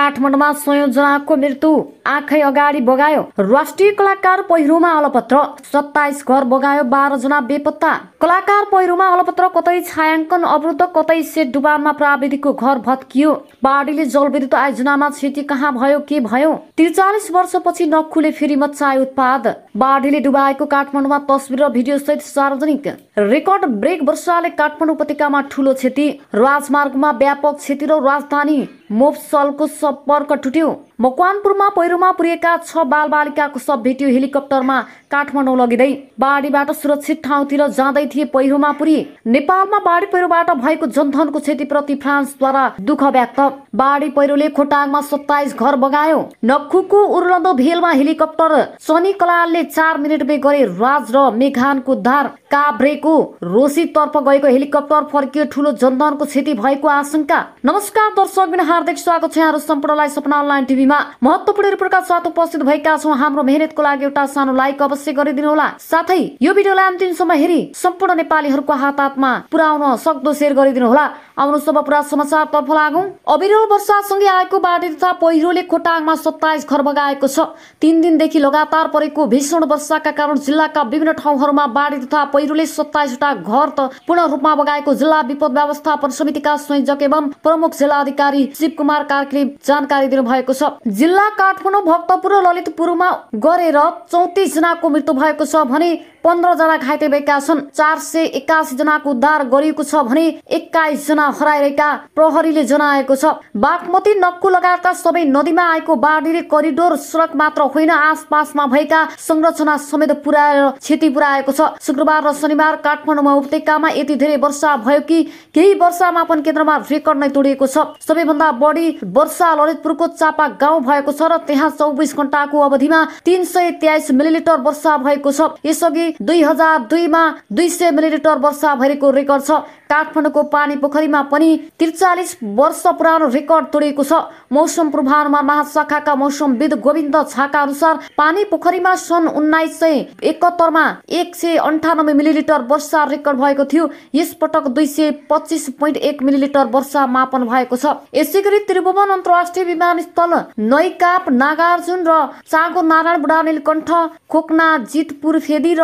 काठमाडौँमा संयोजनाको मृत्यु आँखै अगाडि बगायो राष्ट्रिय कलाकार पहिरोमा अलपत्र सत्ताइस घर बगायो बाह्रजना बेपत्ता कलाकार पहिरोमा अलपत्र कतै छायाङ्कन अवरुद्ध कतै सेट डुबानमा प्राविधिकको घर भत्कियो बाढीले जलविद्युत आयोजनामा क्षति कहाँ भयो के भयो त्रिचालिस वर्षपछि नखुले फेरि मचायो उत्पाद बाढीले डुबाएको काठमाडौँमा तस्विर र भिडियो सहित सार्वजनिक रेकर्ड ब्रेक वर्षाले काठमाडौँ उपत्यकामा ठुलो क्षति राजमार्गमा व्यापक क्षति र राजधानी मोफसलको सम्पर्क टुट्यो मकवानपुरमा पहिरोमा पुर्याएका छ बालबालिकाको सब भेटियो हेलिकप्टरमा काठमाडौँ लगिँदै बाढीबाट सुरक्षित ठाउँतिर जाँदै थिए पहिरोमा पुरी नेपालमा बाढी पहिरोबाट भएको जनधनको क्षतिप्रति फ्रान्सद्वारा दुःख व्यक्त बाढी पहिरोले खोटाङमा सत्ताइस घर बगायो नक्खुको उर्लन्दो भेलमा हेलिकप्टर सनी कलालले चार बे गरे राज र मेघानको धार काभ्रेको तर्फ गएको हेलिकप्टर फर्कियो ठुलो जनधनको क्षति भएको आशंका नमस्कार दर्शक हार्दिक स्वागत छ यहाँहरू सम्पूर्णलाई सपना अनलाइन टिभी सूचीमा महत्वपूर्ण रिपोर्टका साथ उपस्थित भएका छौँ हाम्रो मेहनतको लागि एउटा सानो लाइक अवश्य गरिदिनु होला साथै यो भिडियोलाई अन्तिमसम्म हेरी सम्पूर्ण नेपालीहरूको हात हातमा पुर्याउन सक्दो सेयर होला आउनुहोस् अब पुरा समाचारतर्फ लागौँ अविरल वर्षासँगै आएको बाढी तथा पहिरोले खोटाङमा सत्ताइस घर बगाएको छ तिन दिनदेखि लगातार परेको भीषण वर्षाका कारण जिल्लाका विभिन्न ठाउँहरूमा बाढी तथा पहिरोले सत्ताइसवटा घर त पूर्ण रूपमा बगाएको जिल्ला विपद व्यवस्थापन समितिका संयोजक एवं प्रमुख जिल्ला अधिकारी शिव कुमार कार्कीले जानकारी दिनुभएको छ जिल्ला काठमाडौँ भक्तपुर र ललितपुरमा गरेर चौतिस जनाको मृत्यु भएको छ भने पन्ध्र जना घाइते भएका छन् चार सय एक्कासी जनाको उद्धार गरिएको छ भने एक्काइस जना हराइरहेका प्रहरीले जनाएको छ बागमती नक्कु लगायतका सबै नदीमा आएको बाढीले करिडोर सडक मात्र होइन आसपासमा भएका संरचना समेत पुर्याएर क्षति पुर्याएको छ शुक्रबार र शनिबार काठमाडौँमा उपत्यकामा यति धेरै वर्षा भयो कि केही वर्षा मापन केन्द्रमा रेकर्ड नै तोडिएको छ सबैभन्दा बढी वर्षा ललितपुरको चापा गाउँ भएको छ र त्यहाँ चौबिस घण्टाको अवधिमा तिन सय तेइस मिलिलिटर वर्षा भएको छ यसअघि दुई हजार दुईमा दुई सय मिलिलिटर वर्षा भएको रेकर्ड छ काठमाडौँको पानी पोखरीमा पनि त्रिचालिस वर्ष पुरानो रेकर्ड तोडिएको छ मौसम पूर्वानुमान महाशाखाका मौसमविद गोविन्द छाका अनुसार पानी पोखरीमा सन् उन्नाइस सय एकहत्तरमा एक सय अन्ठानब्बे मिलिलिटर वर्षा रेकर्ड भएको थियो यस पटक दुई सय पच्चिस पोइन्ट एक मिलिलिटर वर्षा मापन भएको छ यसै गरी त्रिभुवन अन्तर्राष्ट्रिय विमानस्थल नैकाप नागार्जुन र चाँगो नारायण बुढा नीलकण्ठ खोकना जितपुर फेदी र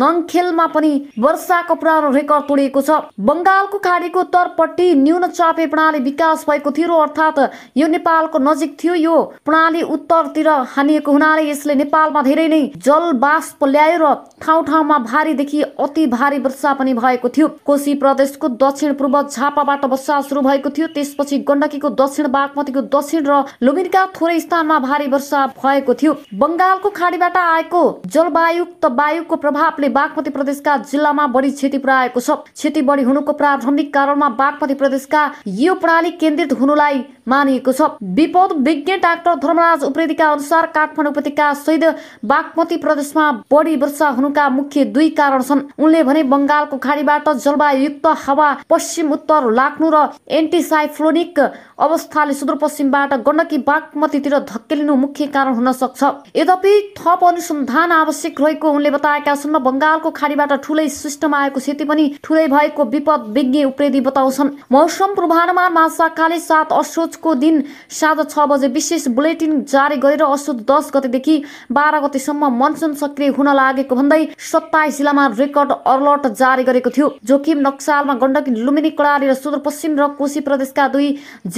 नङखेलमा पनि वर्षाको पुरानो रेकर्ड तोडिएको छ बङ्गालको खाडीको उत्तरपट्टि न्यून चापे प्रणाली विकास भएको थियो अर्थात् यो नेपालको नजिक थियो यो प्रणाली उत्तरतिर हानिएको हुनाले यसले नेपालमा धेरै नै जल बाष्प ल्यायो र ठाउँ ठाउँमा भारीदेखि अति भारी वर्षा पनि भएको थियो कोशी प्रदेशको दक्षिण पूर्व झापाबाट वर्षा सुरु भएको थियो त्यसपछि गण्डकीको दक्षिण बागमतीको दक्षिण र लुबिनका थोरै स्थानमा भारी वर्षा भएको थियो बङ्गालको खाडीबाट आएको जलवायुक्त वायुको प्रभावले बागमती प्रदेशका जिल्लामा बढी क्षति पुर्याएको छ क्षति बढी हुनुको प्रारम्भिक कारणमा बागमती प्रदेशका यो प्रणाली केन्द्रित हुनुलाई मानिएको छ विपद विज्ञ डाक्टर धर्मराज उप्रेतीका अनुसार काठमाडौँ उपत्यका सहित बागमती प्रदेशमा बढी वर्षा हुनुका मुख्य दुई कारण छन् उनले भने बङ्गालको खाडीबाट जलवायुयुक्त हावा पश्चिम उत्तर लाग्नु र एन्टिसाइफ्लोनिक अवस्थाले सुदूरपश्चिमबाट गण्डकी बागमतीतिर धकेलिनु मुख्य कारण हुन सक्छ यद्यपि थप अनुसन्धान आवश्यक रहेको उनले बताएका छन् बङ्गालको खाडीबाट ठुलै सिस्टम आएको क्षति पनि ठुलै भएको विपद विज्ञ उप्रेदी बताउँछन् मौसम पूर्वानुमान महाशाखाले सात असोज मार्चको दिन साँझ छ बजे विशेष बुलेटिन जारी गरेर असोज दस गतेदेखि बाह्र गतेसम्म मनसुन सक्रिय हुन लागेको भन्दै सत्ताइस जिल्लामा रेकर्ड अलर्ट जारी गरेको थियो जोखिम नक्सालमा गण्डकी लुम्बिनी कडारी र सुदूरपश्चिम र कोशी प्रदेशका दुई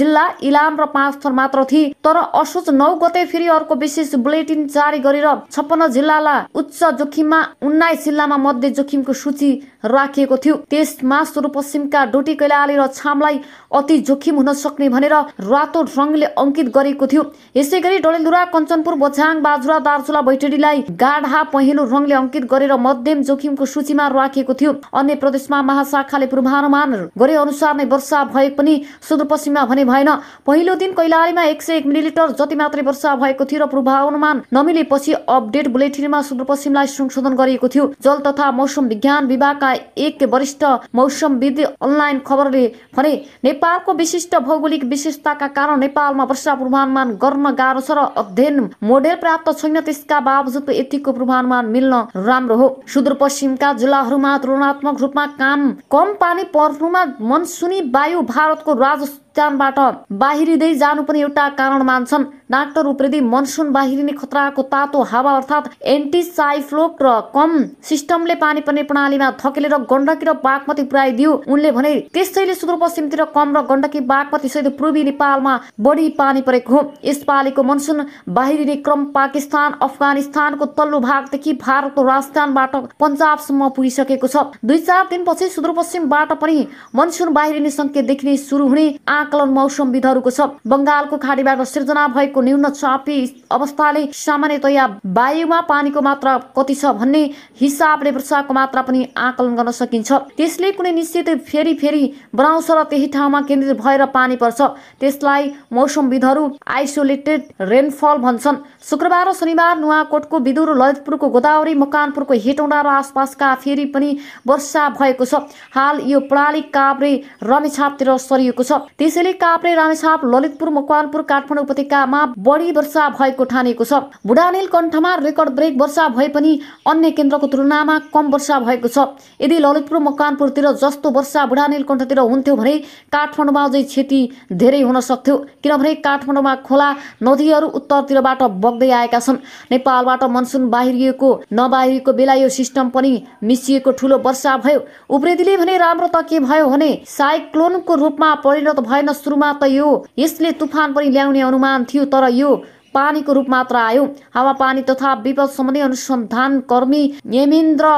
जिल्ला इलाम र पाँच थर मात्र थिए तर असोज नौ गते फेरि अर्को विशेष बुलेटिन जारी गरेर छप्पन्न जिल्लालाई उच्च जोखिममा उन्नाइस जिल्लामा मध्य जोखिमको सूची राखिएको थियो त्यसमा सुदूरपश्चिमका डोटी कैलाली र छामलाई अति जोखिम हुन सक्ने भनेर रातो रङले अङ्कित गरेको थियो यसै गरी डडेलधुरा कञ्चनपुर बछाङ बाजुरा दार्चुला भैटेडीलाई गाढा पहेँलो रङले अङ्कित गरेर मध्यम जोखिमको सूचीमा राखिएको थियो अन्य प्रदेशमा महाशाखाले पूर्वानुमान गरे अनुसार नै वर्षा भए पनि सुदूरपश्चिममा भने भएन पहिलो दिन कैलालीमा एक सय एक मिलिलिटर जति मात्रै वर्षा भएको थियो र पूर्वानुमान नमिलेपछि अपडेट बुलेटिनमा सुदूरपश्चिमलाई संशोधन गरिएको थियो जल तथा मौसम विज्ञान विभागका एक वरिष्ठ मौसमविद अनलाइन खबरले भने नेपालको विशिष्ट भौगोलिक विशेषता अभावका कारण नेपालमा वर्षा पूर्वानुमान गर्न गाह्रो छ र अध्ययन मोडेल प्राप्त छैन त्यसका बावजुद यतिको पूर्वानुमान मिल्न राम्रो हो सुदूरपश्चिमका जिल्लाहरूमा तुलनात्मक रूपमा काम कम पानी पर्नुमा मनसुनी वायु भारतको राजस्व चट्यानबाट बाहिरिँदै जानु पनि एउटा कारण मान्छन् डाक्टर उप्रेदी मनसुन बाहिरिने खतराको तातो हावा अर्थात् एन्टिसाइफ्लोक र कम सिस्टमले पानी पर्ने प्रणालीमा थकेलेर गण्डकी र बागमती पुर्याइदियो उनले भने त्यसैले सुदूरपश्चिमतिर कम र गण्डकी बागमती सहित पूर्वी नेपालमा बढी पानी परेको हो यसपालिको मनसुन बाहिरिने क्रम पाकिस्तान अफगानिस्तानको तल्लो भागदेखि भारतको राजस्थानबाट पन्जाबसम्म पुगिसकेको छ दुई चार दिनपछि सुदूरपश्चिमबाट पनि मनसुन बाहिरिने सङ्केत देखिने सुरु हुने आँक आकलन विधहरूको छ बङ्गालको खाडीबाट सिर्जना भएको न्यून चापी अवस्थाले सामान्यतया वायुमा पानीको मात्रा कति छ भन्ने हिसाबले वर्षाको मात्रा पनि आकलन गर्न सकिन्छ त्यसले कुनै निश्चित फेरि फेरि बनाउँछ र त्यही ठाउँमा केन्द्रित भएर पानी पर्छ त्यसलाई मौसमविदहरू आइसोलेटेड रेनफल भन्छन् शुक्रबार र शनिबार नुवाकोटको बिदुर ललितपुरको गोदावरी मकानपुरको हेटौँडा र आसपासका फेरि पनि वर्षा भएको छ हाल यो प्रणाली काभ्रे रमेछापतिर सरिएको छ त्यस यसैले काप्रे रामेछाप ललितपुर मकवानपुर काठमाडौँ उपत्यकामा बढी वर्षा भएको ठानिएको छ बुढानेल कण्ठमा रेकर्ड ब्रेक वर्षा भए पनि अन्य केन्द्रको तुलनामा कम वर्षा भएको छ यदि ललितपुर मकवानपुरतिर जस्तो वर्षा बुढानेल कण्ठतिर हुन्थ्यो भने काठमाडौँमा अझै क्षति धेरै हुन सक्थ्यो किनभने काठमाडौँमा खोला नदीहरू उत्तरतिरबाट बग्दै आएका छन् नेपालबाट मनसुन बाहिरिएको नबाहिरिएको बेला यो सिस्टम पनि मिसिएको ठुलो वर्षा भयो उप्रेतीले भने राम्रो त के भयो भने साइक्लोनको रूपमा परिणत भयो छैन सुरुमा त यो यसले तुफान पनि ल्याउने अनुमान थियो तर यो पानीको रूप मात्र आयो हावापानी तथा विपद सम्बन्धी अनुसन्धान कर्मी यमेन्द्र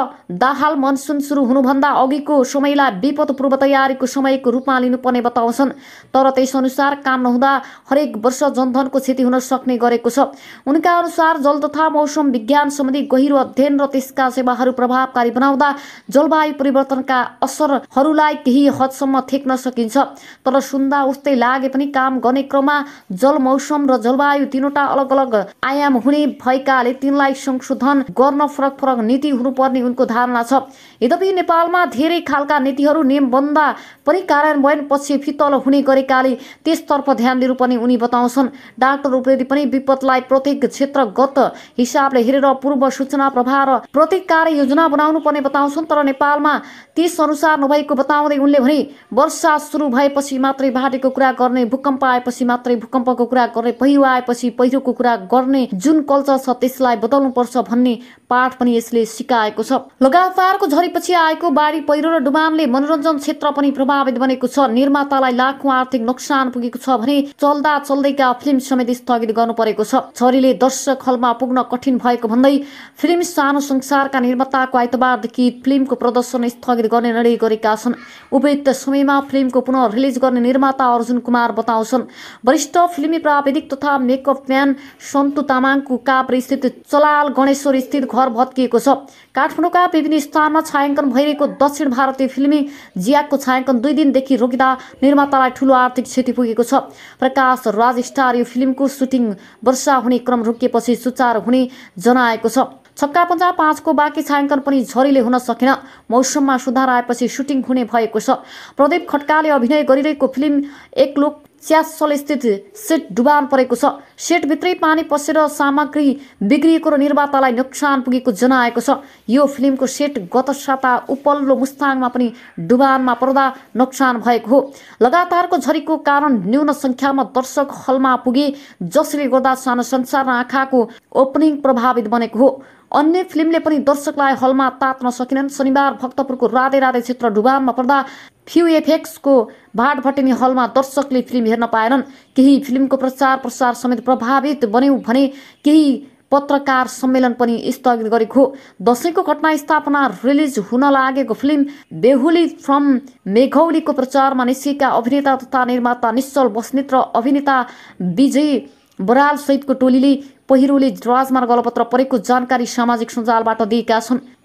दाहाल मनसुन सुरु हुनुभन्दा अघिको समयलाई विपद पूर्व तयारीको समयको रूपमा लिनुपर्ने बताउँछन् तर त्यसअनुसार काम नहुँदा हरेक वर्ष जनधनको क्षति हुन सक्ने गरेको छ उनका अनुसार जल तथा मौसम विज्ञान सम्बन्धी गहिरो अध्ययन र त्यसका सेवाहरू प्रभावकारी बनाउँदा जलवायु परिवर्तनका असरहरूलाई केही हदसम्म थेक्न सकिन्छ तर सुन्दा उस्तै लागे पनि काम गर्ने क्रममा जल मौसम र जलवायु तिनवटा अलग अलग आयाम हुने भएकाले तिनलाई संशोधन गर्न फरक फरक नीति हुनुपर्ने उनको धारणा छ यद्यपि नेपालमा धेरै खालका नीतिहरू नियमबन्दा पनि कार्यान्वयन पछि फितल हुने गरेकाले त्यसतर्फ ध्यान दिनुपर्ने उनी बताउँछन् डाक्टर उप्रेती पनि विपदलाई प्रत्येक क्षेत्रगत हिसाबले हेरेर पूर्व सूचना प्रभाव र प्रत्येक कार्य योजना बनाउनु पर्ने बताउँछन् तर नेपालमा त्यस अनुसार नभएको बताउँदै उनले भने वर्षा सुरु भएपछि मात्रै भाटेको कुरा गर्ने भूकम्प आएपछि मात्रै भूकम्पको कुरा गर्ने पहिरो आएपछि पहिरो पहिरोको कुरा गर्ने जुन कल्चर छ त्यसलाई पर्छ भन्ने पाठ पनि यसले सिकाएको छ लगातारको झरीपछि आएको बाढी पहिरो र डुबानले मनोरञ्जन क्षेत्र पनि प्रभावित बनेको छ निर्मातालाई लाखौँ आर्थिक नोक्सान पुगेको छ भने चल्दा चल्दैका फिल्म समेत स्थगित गर्नु परेको छ झरीले दर्शक हलमा पुग्न कठिन भएको भन्दै फिल्म सानो संसारका निर्माताको आइतबारदेखि फिल्मको प्रदर्शन स्थगित गर्ने निर्णय गरेका छन् उपयुक्त समयमा फिल्मको पुनः रिलिज गर्ने निर्माता अर्जुन कुमार बताउँछन् वरिष्ठ फिल्मी प्राविधिक तथा मेकअप बिहान सन्तु तामाङको स्थित चलाल गणेश्वर स्थित घर भत्किएको छ काठमाडौँका विभिन्न स्थानमा छायाङ्कन भइरहेको दक्षिण भारतीय फिल्मी जियाको छायाङ्कन दुई दिनदेखि रोकिँदा निर्मातालाई ठुलो आर्थिक क्षति पुगेको छ प्रकाश राज स्टार यो फिल्मको सुटिङ वर्षा हुने क्रम रोकिएपछि सुचारू हुने जनाएको छ छक्का पन्जा पाँचको बाँकी छायाङ्कन पनि झरीले हुन सकेन मौसममा सुधार आएपछि सुटिङ हुने भएको छ प्रदीप खड्काले अभिनय गरिरहेको फिल्म एक एकलोक च्यासल स्थित सेट डुबान परेको छ सेटभित्रै पानी पसेर सामग्री बिग्रिएको र निर्मातालाई नोक्सान पुगेको जनाएको छ यो फिल्मको सेट गत साता उपल्लो मुस्ताङमा पनि डुबानमा पर्दा नोक्सान भएको हो लगातारको झरीको कारण न्यून सङ्ख्यामा दर्शक हलमा पुगे जसले गर्दा सानो संसार र आँखाको ओपनिङ प्रभावित बनेको हो अन्य फिल्मले पनि दर्शकलाई हलमा तात्न सकेनन् शनिबार भक्तपुरको राधे राधे क्षेत्र डुबानमा पर्दा फ्यु एफेक्सको भाट हलमा दर्शकले फिल्म हेर्न पाएनन् केही फिल्मको प्रचार प्रसार समेत प्रभावित बन्यौँ भने केही पत्रकार सम्मेलन पनि स्थगित गरेको हो दसैँको घटना स्थापना रिलिज हुन लागेको फिल्म बेहुली फ्रम मेघौलीको प्रचारमा निस्किएका अभिनेता तथा निर्माता निश्चल बस्नेत र अभिनेता विजय बरालसहितको टोलीले पहिरोले राजमार्ग अलपत्र परेको जानकारी सामाजिक सञ्जालबाट दिएका छन्